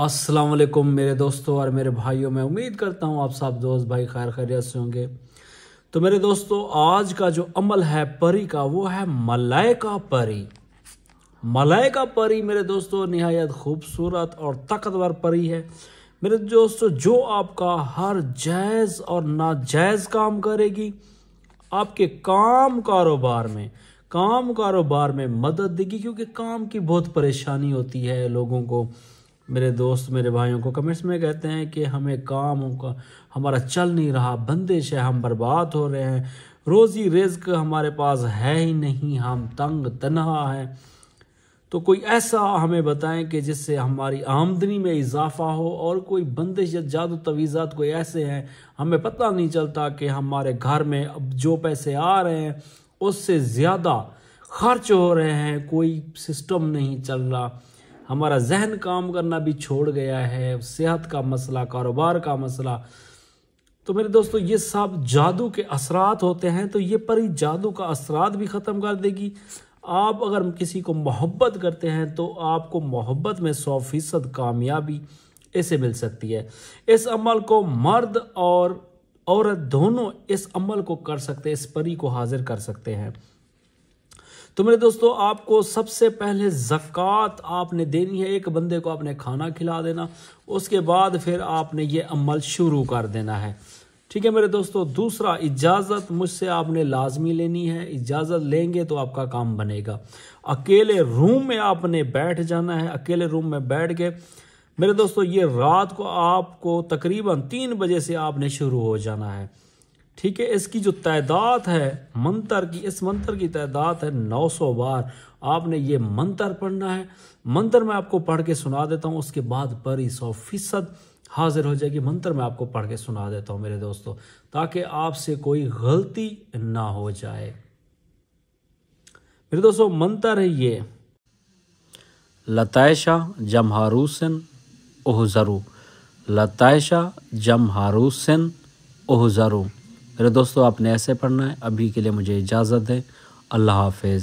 अस्सलाम वालेकुम मेरे दोस्तों और मेरे भाइयों मैं उम्मीद करता हूँ आप सब दोस्त भाई खैर खैरियत से होंगे तो मेरे दोस्तों आज का जो अमल है परी का वो है मलाइका का परी मलाइका का परी मेरे दोस्तों नहायत खूबसूरत और ताकतवर परी है मेरे दोस्तों जो आपका हर जायज़ और नाजायज़ काम करेगी आपके काम कारोबार में काम कारोबार में मदद देगी क्योंकि काम की बहुत परेशानी होती है लोगों को मेरे दोस्त मेरे भाइयों को कमेंट्स में कहते हैं कि हमें काम का हमारा चल नहीं रहा बंदिश है हम बर्बाद हो रहे हैं रोज़ी रिज्क हमारे पास है ही नहीं हम तंग तनहा हैं तो कोई ऐसा हमें बताएं कि जिससे हमारी आमदनी में इजाफा हो और कोई बंदिश या जादू तवीज़ात कोई ऐसे हैं हमें पता नहीं चलता कि हमारे घर में अब जो पैसे आ रहे हैं उससे ज़्यादा खर्च हो रहे हैं कोई सिस्टम नहीं चल रहा हमारा जहन काम करना भी छोड़ गया है सेहत का मसला कारोबार का मसला तो मेरे दोस्तों ये सब जादू के असरात होते हैं तो ये परी जादू का असरात भी ख़त्म कर देगी आप अगर किसी को मोहब्बत करते हैं तो आपको मोहब्बत में सौ फीसद कामयाबी इसे मिल सकती है इस अमल को मर्द और औरत दोनों इस अमल को कर सकते हैं इस परी को हाजिर कर सकते हैं तो मेरे दोस्तों आपको सबसे पहले ज़क़़त आपने देनी है एक बंदे को आपने खाना खिला देना उसके बाद फिर आपने ये अमल शुरू कर देना है ठीक है मेरे दोस्तों दूसरा इजाज़त मुझसे आपने लाजमी लेनी है इजाज़त लेंगे तो आपका काम बनेगा अकेले रूम में आपने बैठ जाना है अकेले रूम में बैठ के मेरे दोस्तों ये रात को आपको तकरीबन तीन बजे से आपने शुरू हो जाना है ठीक है इसकी जो तादाद है मंत्र की इस मंत्र की तादाद है 900 बार आपने ये मंत्र पढ़ना है मंत्र मैं आपको पढ़ के सुना देता हूँ उसके बाद परी सौ फीसद हाजिर हो जाएगी मंत्र मैं आपको पढ़ के सुना देता हूँ मेरे दोस्तों ताकि आपसे कोई गलती ना हो जाए मेरे दोस्तों मंत्र है ये लतायशा जम हारूसन ओहजरू लतायशा जम हारूसन ओहजरू मेरे दोस्तों आपने ऐसे पढ़ना है अभी के लिए मुझे इजाज़त दें अल्लाह हाफिज़